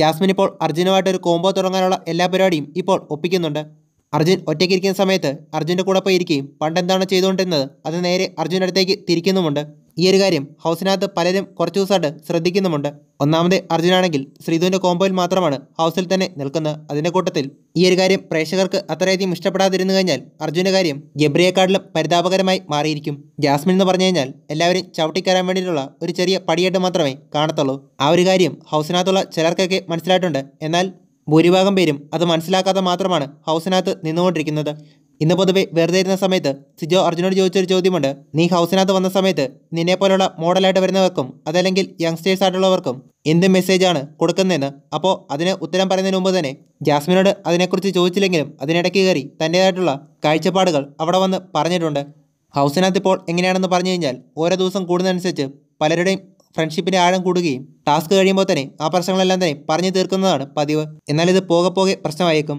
Jasmine ഇപ്പോൾ അർജുനുമായിട്ട് ഒരു combo തുടങ്ങാനുള്ള എല്ലാ പരിപാടിയും ഇപ്പോൾ ഒപ്പിക്കുന്നുണ്ട് അർജുൻ ഒറ്റയ്ക്കിരിക്കുന്ന സമയത്ത് അർജുൻ്റെ കൂടെ പോയി ഇരിക്കുകയും പണ്ട് എന്താണ് ചെയ്തുകൊണ്ടിരുന്നത് അത് നേരെ അർജുൻ അടുത്തേക്ക് തിരിക്കുന്നുമുണ്ട് ഈ ഒരു കാര്യം ഹൗസിനകത്ത് പലരും കുറച്ച് ദിവസമായിട്ട് ശ്രദ്ധിക്കുന്നുമുണ്ട് ഒന്നാമത് അർജുനാണെങ്കിൽ ശ്രീധുവിൻ്റെ കോമ്പോയിൽ മാത്രമാണ് ഹൗസിൽ തന്നെ നിൽക്കുന്നത് അതിൻ്റെ കൂട്ടത്തിൽ ഈ ഒരു കാര്യം പ്രേക്ഷകർക്ക് അത്രയധികം ഇഷ്ടപ്പെടാതിരുന്നു കഴിഞ്ഞാൽ അർജുൻ്റെ കാര്യം ഗബ്രിയേക്കാട്ടിലും പരിതാപകരമായി മാറിയിരിക്കും ജാസ്മിൻ എന്ന് പറഞ്ഞു കഴിഞ്ഞാൽ എല്ലാവരും ചവിട്ടിക്കയറാൻ വേണ്ടിയിട്ടുള്ള ഒരു ചെറിയ പടിയായിട്ട് മാത്രമേ കാണത്തുള്ളൂ ആ ഒരു കാര്യം ഹൗസിനകത്തുള്ള ചിലർക്കൊക്കെ മനസ്സിലായിട്ടുണ്ട് എന്നാൽ ഭൂരിഭാഗം പേരും അത് മനസ്സിലാക്കാതെ മാത്രമാണ് ഹൗസിനകത്ത് നിന്നുകൊണ്ടിരിക്കുന്നത് ഇന്ന് പൊതുവെ വെറുതെ ഇരുന്ന സമയത്ത് സിജോ അർജുനോട് ചോദിച്ചൊരു ചോദ്യമുണ്ട് നീ ഹൗസിനകത്ത് വന്ന സമയത്ത് നിന്നെ പോലുള്ള മോഡലായിട്ട് വരുന്നവർക്കും അതല്ലെങ്കിൽ യങ്സ്റ്റേഴ്സ് ആയിട്ടുള്ളവർക്കും എന്ത് മെസ്സേജാണ് കൊടുക്കുന്നതെന്ന് അപ്പോൾ അതിന് ഉത്തരം പറയുന്നതിന് മുമ്പ് തന്നെ ജാസ്മിനോട് അതിനെക്കുറിച്ച് ചോദിച്ചില്ലെങ്കിലും അതിനിടയ്ക്ക് കയറി തൻ്റേതായിട്ടുള്ള കാഴ്ചപ്പാടുകൾ അവിടെ വന്ന് പറഞ്ഞിട്ടുണ്ട് ഹൗസിനകത്ത് ഇപ്പോൾ എങ്ങനെയാണെന്ന് പറഞ്ഞു കഴിഞ്ഞാൽ ഓരോ ദിവസം കൂടുന്നതനുസരിച്ച് പലരുടെയും ഫ്രണ്ട്ഷിപ്പിൻ്റെ ആഴം കൂടുകയും ടാസ്ക് കഴിയുമ്പോൾ തന്നെ ആ പ്രശ്നങ്ങളെല്ലാം തന്നെ പറഞ്ഞു തീർക്കുന്നതാണ് പതിവ് എന്നാൽ ഇത് പോകെ പോകെ പ്രശ്നമായേക്കും